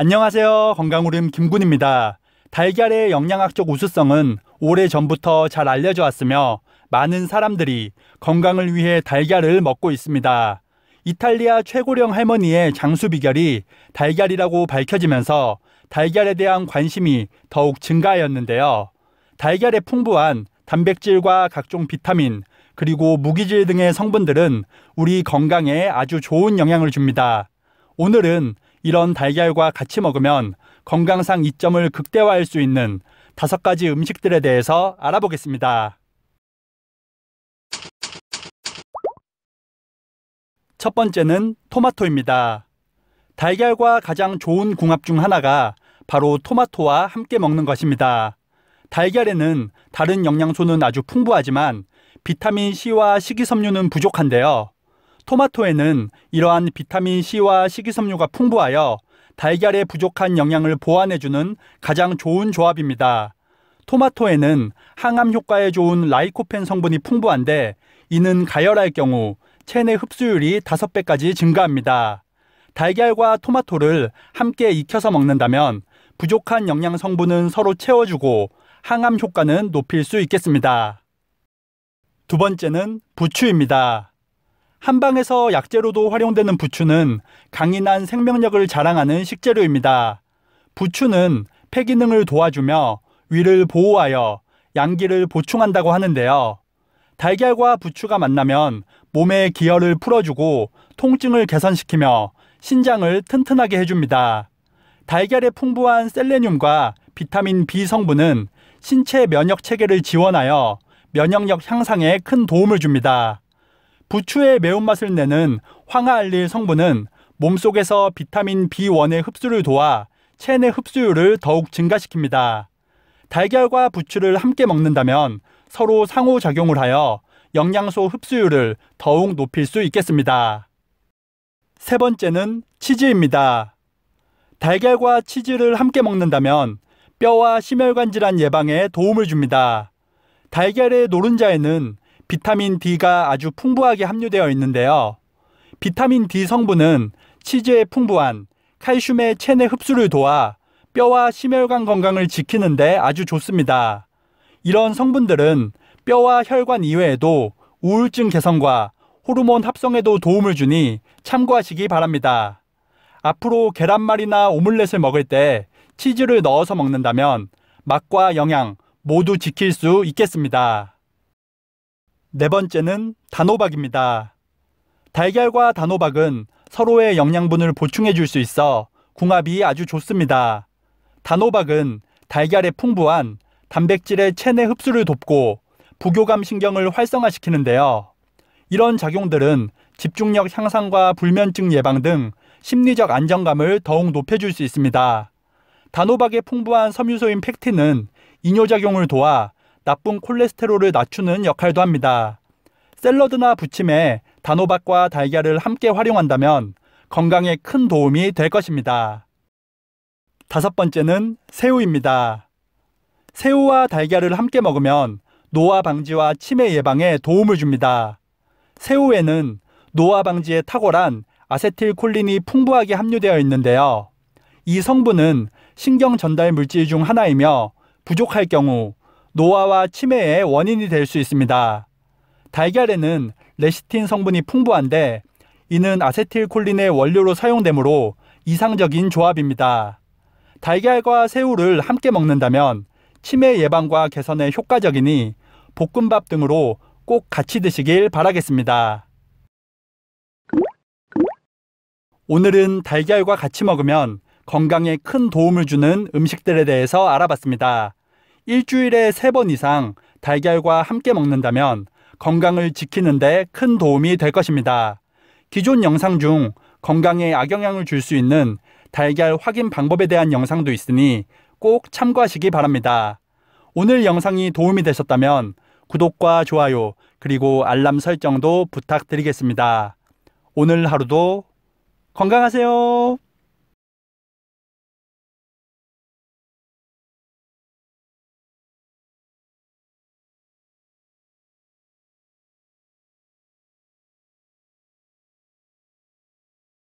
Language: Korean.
안녕하세요. 건강우림 김군입니다. 달걀의 영양학적 우수성은 오래 전부터 잘 알려져 왔으며 많은 사람들이 건강을 위해 달걀을 먹고 있습니다. 이탈리아 최고령 할머니의 장수 비결이 달걀이라고 밝혀지면서 달걀에 대한 관심이 더욱 증가하였는데요. 달걀에 풍부한 단백질과 각종 비타민, 그리고 무기질 등의 성분들은 우리 건강에 아주 좋은 영향을 줍니다. 오늘은 이런 달걀과 같이 먹으면 건강상 이점을 극대화할 수 있는 다섯 가지 음식들에 대해서 알아보겠습니다. 첫 번째는 토마토입니다. 달걀과 가장 좋은 궁합 중 하나가 바로 토마토와 함께 먹는 것입니다. 달걀에는 다른 영양소는 아주 풍부하지만 비타민 C와 식이섬유는 부족한데요. 토마토에는 이러한 비타민 C와 식이섬유가 풍부하여 달걀의 부족한 영양을 보완해주는 가장 좋은 조합입니다. 토마토에는 항암 효과에 좋은 라이코펜 성분이 풍부한데 이는 가열할 경우 체내 흡수율이 5배까지 증가합니다. 달걀과 토마토를 함께 익혀서 먹는다면 부족한 영양 성분은 서로 채워주고 항암 효과는 높일 수 있겠습니다. 두 번째는 부추입니다. 한방에서 약재로도 활용되는 부추는 강인한 생명력을 자랑하는 식재료입니다. 부추는 폐 기능을 도와주며 위를 보호하여 양기를 보충한다고 하는데요. 달걀과 부추가 만나면 몸의 기혈을 풀어주고 통증을 개선시키며 신장을 튼튼하게 해줍니다. 달걀의 풍부한 셀레늄과 비타민 B 성분은 신체 면역 체계를 지원하여 면역력 향상에 큰 도움을 줍니다. 부추의 매운맛을 내는 황화알릴 성분은 몸속에서 비타민 B1의 흡수를 도와 체내 흡수율을 더욱 증가시킵니다. 달걀과 부추를 함께 먹는다면 서로 상호작용을 하여 영양소 흡수율을 더욱 높일 수 있겠습니다. 세 번째는 치즈입니다. 달걀과 치즈를 함께 먹는다면 뼈와 심혈관 질환 예방에 도움을 줍니다. 달걀의 노른자에는 비타민 D가 아주 풍부하게 함유되어 있는데요. 비타민 D 성분은 치즈에 풍부한 칼슘의 체내 흡수를 도와 뼈와 심혈관 건강을 지키는데 아주 좋습니다. 이런 성분들은 뼈와 혈관 이외에도 우울증 개선과 호르몬 합성에도 도움을 주니 참고하시기 바랍니다. 앞으로 계란말이나 오믈렛을 먹을 때 치즈를 넣어서 먹는다면 맛과 영양 모두 지킬 수 있겠습니다. 네 번째는 단호박입니다. 달걀과 단호박은 서로의 영양분을 보충해 줄 수 있어 궁합이 아주 좋습니다. 단호박은 달걀의 풍부한 단백질의 체내 흡수를 돕고 부교감 신경을 활성화시키는데요. 이런 작용들은 집중력 향상과 불면증 예방 등 심리적 안정감을 더욱 높여줄 수 있습니다. 단호박의 풍부한 섬유소인 팩틴은 이뇨작용을 도와 나쁜 콜레스테롤을 낮추는 역할도 합니다. 샐러드나 부침에 단호박과 달걀을 함께 활용한다면 건강에 큰 도움이 될 것입니다. 다섯 번째는 새우입니다. 새우와 달걀을 함께 먹으면 노화 방지와 치매 예방에 도움을 줍니다. 새우에는 노화 방지에 탁월한 아세틸콜린이 풍부하게 함유되어 있는데요. 이 성분은 신경 전달 물질 중 하나이며 부족할 경우 노화와 치매의 원인이 될 수 있습니다. 달걀에는 레시틴 성분이 풍부한데 이는 아세틸콜린의 원료로 사용되므로 이상적인 조합입니다. 달걀과 새우를 함께 먹는다면 치매 예방과 개선에 효과적이니 볶음밥 등으로 꼭 같이 드시길 바라겠습니다. 오늘은 달걀과 같이 먹으면 건강에 큰 도움을 주는 음식들에 대해서 알아봤습니다. 일주일에 세 번 이상 달걀과 함께 먹는다면 건강을 지키는데 큰 도움이 될 것입니다. 기존 영상 중 건강에 악영향을 줄 수 있는 달걀 확인 방법에 대한 영상도 있으니 꼭 참고하시기 바랍니다. 오늘 영상이 도움이 되셨다면 구독과 좋아요 그리고 알람 설정도 부탁드리겠습니다. 오늘 하루도 건강하세요.